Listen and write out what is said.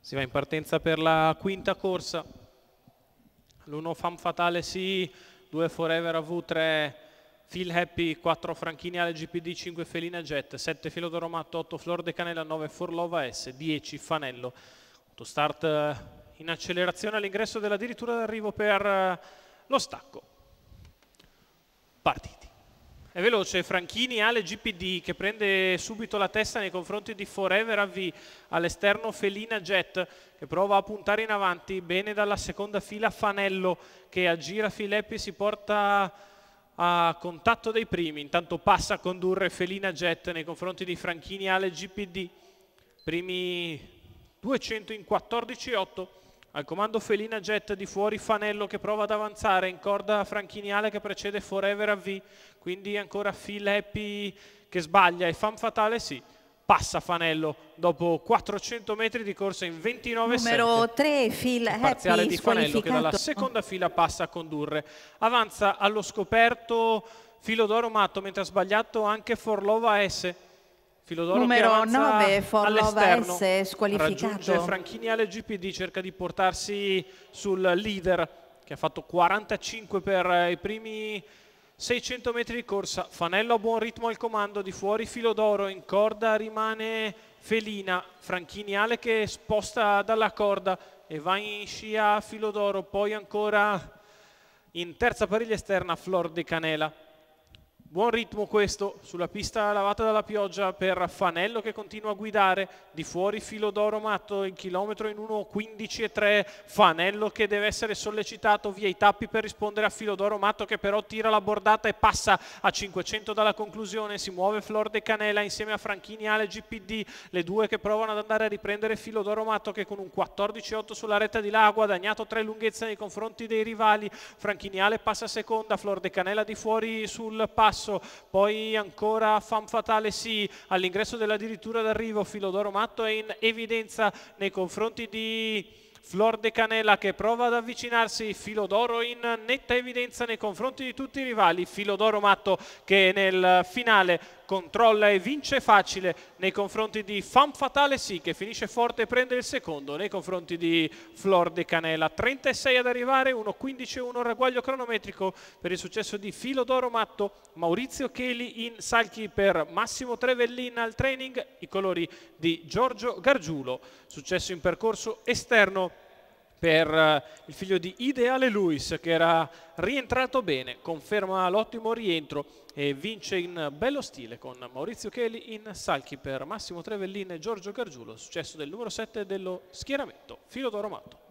Si va in partenza per la quinta corsa. L'1 Fan Fatale sì, 2 Forever AV3 Phil Happy, 4 Franchini Ale GPD, 5 Felina Jet, 7 Filodoromatto, 8 Flor de Canella, 9 Forlova S, 10 Fanello. Autostart eh, in accelerazione all'ingresso della dirittura d'arrivo per eh, lo stacco. Partita. È veloce, Franchini ha GPD che prende subito la testa nei confronti di Forever AV, all'esterno Felina Jet che prova a puntare in avanti, bene dalla seconda fila Fanello che aggira Filippi e si porta a contatto dei primi, intanto passa a condurre Felina Jet nei confronti di Franchini Ale GPD, primi 200 in 14-8, al comando Felina getta di fuori Fanello che prova ad avanzare in corda Franchiniale che precede Forever a V, quindi ancora Phil Happy che sbaglia e Fan Fatale sì. Passa Fanello dopo 400 metri di corsa in 29 Numero 7. 3 Phil Il parziale di Fanello che dalla seconda fila passa a condurre. Avanza allo scoperto Filodoro Matto mentre ha sbagliato anche Forlova S Filodoro numero 9 Forlova S squalificato. Franchini LGP di cerca di portarsi sul leader che ha fatto 45 per eh, i primi 600 metri di corsa. Fanello a buon ritmo al comando di fuori Filo d'oro in corda rimane Felina, Franchini Ale che sposta dalla corda e va in scia Filodoro, poi ancora in terza pariglia esterna Flor de Canela. Buon ritmo questo sulla pista lavata dalla pioggia per Fanello che continua a guidare di fuori filo d'oro Matto in chilometro in 1.15.3 Fanello che deve essere sollecitato via i tappi per rispondere a filo d'oro Matto che però tira la bordata e passa a 500 dalla conclusione si muove Flor De Canela insieme a Franchini Ale GPD le due che provano ad andare a riprendere filo d'oro Matto che con un 14.8 sulla retta di là ha guadagnato tre lunghezze nei confronti dei rivali Franchini Ale passa a seconda Flor De Canela di fuori sul passo basso, poi ancora Fan Fatale sì, all'ingresso dell'addirittura d'arrivo Filodoro Matto è in evidenza nei confronti di... Flor De Canella che prova ad avvicinarsi, Filodoro in netta evidenza nei confronti di tutti i rivali, Filodoro Matto che nel finale controlla e vince facile nei confronti di Fan Fatale sì che finisce forte e prende il secondo nei confronti di Flor de Canela 36 ad arrivare 1.15-1 ragguaglio cronometrico per il successo di Filodoro Matto Maurizio Cheli in salchi per Massimo Trevellin al training i colori di Giorgio Gargiulo successo in percorso esterno per eh, il figlio di Ideale Luis che era rientrato bene, conferma l'ottimo rientro e vince in bello stile con Maurizio Cheli in salchi per Massimo Trevellin e Giorgio Gargiulo, successo del numero 7 dello schieramento filo d'oro Matto.